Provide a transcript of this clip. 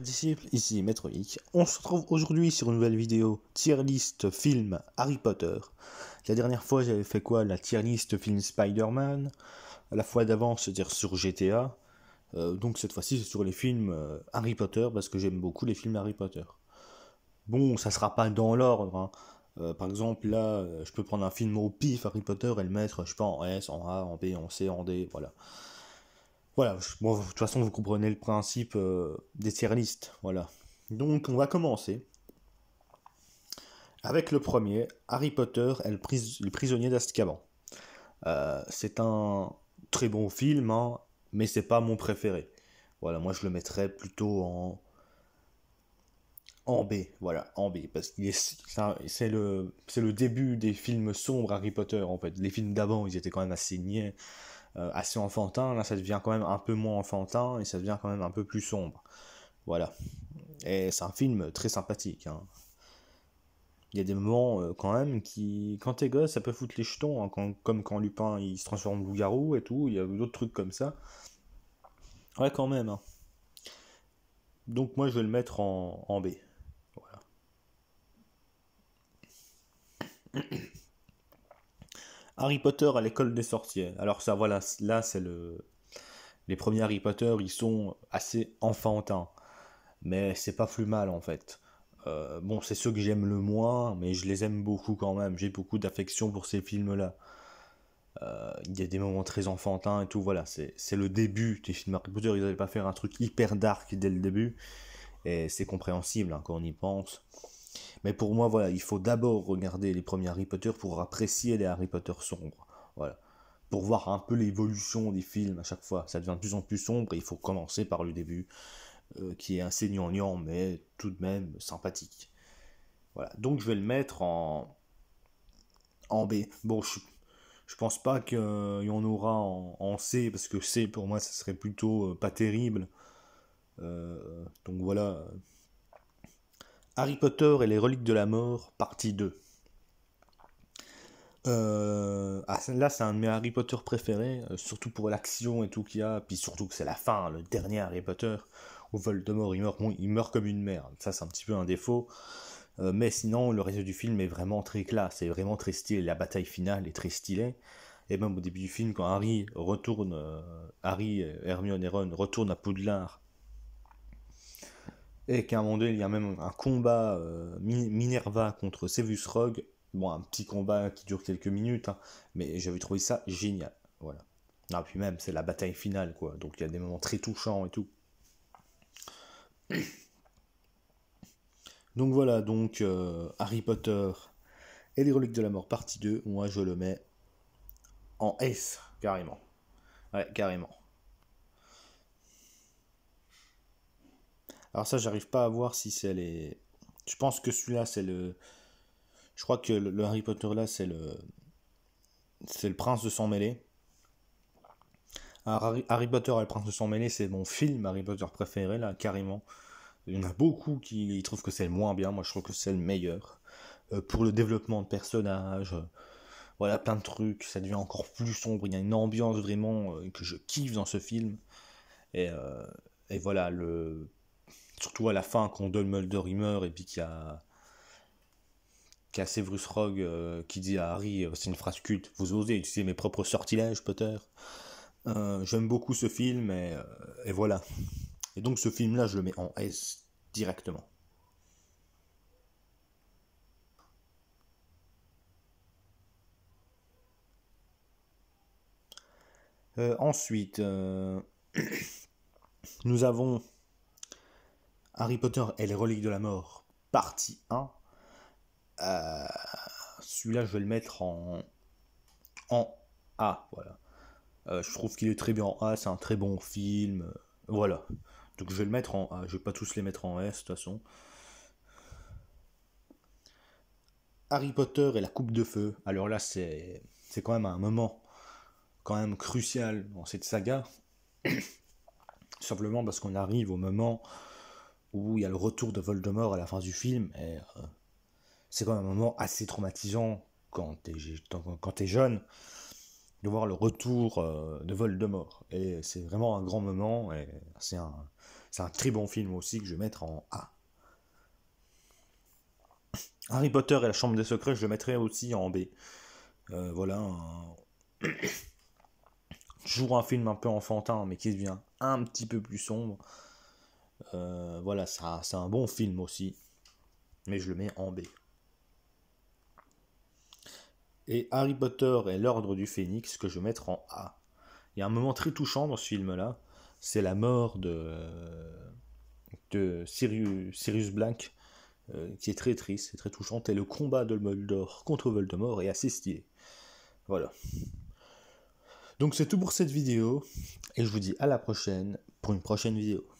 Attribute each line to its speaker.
Speaker 1: disciples, ici Maître Nick. On se retrouve aujourd'hui sur une nouvelle vidéo tier list film Harry Potter. La dernière fois, j'avais fait quoi La tier list film Spider-Man. à La fois d'avant, c'est-à-dire sur GTA. Euh, donc cette fois-ci, c'est sur les films euh, Harry Potter parce que j'aime beaucoup les films Harry Potter. Bon, ça sera pas dans l'ordre. Hein. Euh, par exemple, là, je peux prendre un film au pif Harry Potter et le mettre, je sais pas, en S, en A, en B, en C, en D, voilà. Voilà, bon, de toute façon, vous comprenez le principe euh, des tier listes. Voilà. Donc, on va commencer avec le premier Harry Potter et le, prisonnier d'Azkaban. Euh, c'est un très bon film, hein, mais c'est pas mon préféré. Voilà, moi je le mettrais plutôt en en B, voilà, en B, parce que c'est le, le début des films sombres Harry Potter en fait. Les films d'avant, ils étaient quand même assez niais. Euh, assez enfantin. Là, ça devient quand même un peu moins enfantin et ça devient quand même un peu plus sombre. Voilà. Et c'est un film très sympathique. Hein. Il y a des moments euh, quand même qui, quand t'es gosse, ça peut foutre les jetons, hein, quand, comme quand Lupin il se transforme en loup-garou et tout, il y a d'autres trucs comme ça. Ouais, quand même. Hein. Donc moi je vais le mettre en, en B. Harry Potter à l'école des sorciers. Alors ça, voilà, là, c'est le... Les premiers Harry Potter, ils sont assez enfantins. Mais c'est pas plus mal, en fait. Euh, bon, c'est ceux que j'aime le moins, mais je les aime beaucoup quand même. J'ai beaucoup d'affection pour ces films-là. Euh, il y a des moments très enfantins et tout, voilà. C'est le début des films Harry Potter. Ils n'avaient pas faire un truc hyper dark dès le début. Et c'est compréhensible hein, quand on y pense. Mais pour moi, voilà, il faut d'abord regarder les premiers Harry Potter pour apprécier les Harry Potter sombres. Voilà. Pour voir un peu l'évolution des films à chaque fois. Ça devient de plus en plus sombre et il faut commencer par le début, euh, qui est assez gnangnan, mais tout de même sympathique. Voilà. Donc je vais le mettre en. En B. Bon, je, je pense pas qu'il y en aura en, C, parce que C pour moi, ça serait plutôt euh, pas terrible. Euh, donc voilà, Harry Potter et les reliques de la mort, partie 2. Euh, ah, là, c'est un de mes Harry Potter préférés, euh, surtout pour l'action et tout qu'il y a, puis surtout que c'est la fin, le dernier Harry Potter, où Voldemort, il meurt, il meurt comme une merde. Ça, c'est un petit peu un défaut. Euh, mais sinon, le reste du film est vraiment très classe, c'est vraiment très stylé. La bataille finale est très stylée. Et même au début du film, quand Harry retourne, euh, Harry, Hermione et Ron retournent à Poudlard et qu'à un moment donné, il y a même un combat euh, Minerva contre Sevus Rogue. Bon, un petit combat qui dure quelques minutes, hein, mais j'avais trouvé ça génial. Voilà. Ah, puis même, c'est la bataille finale, quoi. Donc il y a des moments très touchants et tout. Donc voilà, donc euh, Harry Potter et les reliques de la mort, partie 2. Moi, je le mets en S, carrément. Ouais, carrément. Alors ça, j'arrive pas à voir si c'est les. Je pense que celui-là, c'est le. Je crois que le Harry Potter là, c'est le. C'est le prince de son mêlée. Harry Potter et le prince de son mêlée, c'est mon film Harry Potter préféré, là, carrément. Il y en a beaucoup qui trouvent que c'est le moins bien. Moi, je trouve que c'est le meilleur. Euh, pour le développement de personnages, euh, voilà, plein de trucs. Ça devient encore plus sombre. Il y a une ambiance vraiment euh, que je kiffe dans ce film. et voilà, le Surtout à la fin, quand donne Mulder il meurt et puis qu'il y a. Qu'il y a Severus Rogue euh, qui dit à Harry, euh, c'est une phrase culte, vous osez utiliser mes propres sortilèges peut-être. J'aime beaucoup ce film euh, et, voilà. Et donc ce film-là, je le mets en S directement. ensuite, nous avons Harry Potter et les reliques de la mort, partie 1. Euh, celui-là, je vais le mettre en, en A. Voilà. Euh, je trouve qu'il est très bien en A, c'est un très bon film. Voilà. Donc je vais le mettre en A. Je vais pas tous les mettre en S de toute façon. Harry Potter et la coupe de feu. Alors là, c'est quand même un moment quand même crucial dans cette saga. Simplement parce qu'on arrive au moment où il y a le retour de Voldemort à la fin du film. Et euh, c'est quand même un moment assez traumatisant quand t'es, quand jeune de voir le retour euh, de Voldemort. Et c'est vraiment un grand moment. Et c'est un, c'est un très bon film aussi que je vais mettre en A. Harry Potter et la Chambre des Secrets, je le mettrai aussi en B. Euh, voilà. Toujours un film un peu enfantin, mais qui devient un petit peu plus sombre. Euh, voilà, c'est un bon film aussi. Mais je le mets en B. Et Harry Potter et l'Ordre du Phénix que je vais mettre en A. Il y a un moment très touchant dans ce film-là. C'est la mort de, de Sirius, Sirius Black, euh, qui est très triste et très touchante. Et le combat de Dumbledore contre Voldemort est assez stylé. Voilà. Donc c'est tout pour cette vidéo. Et je vous dis à la prochaine pour une prochaine vidéo.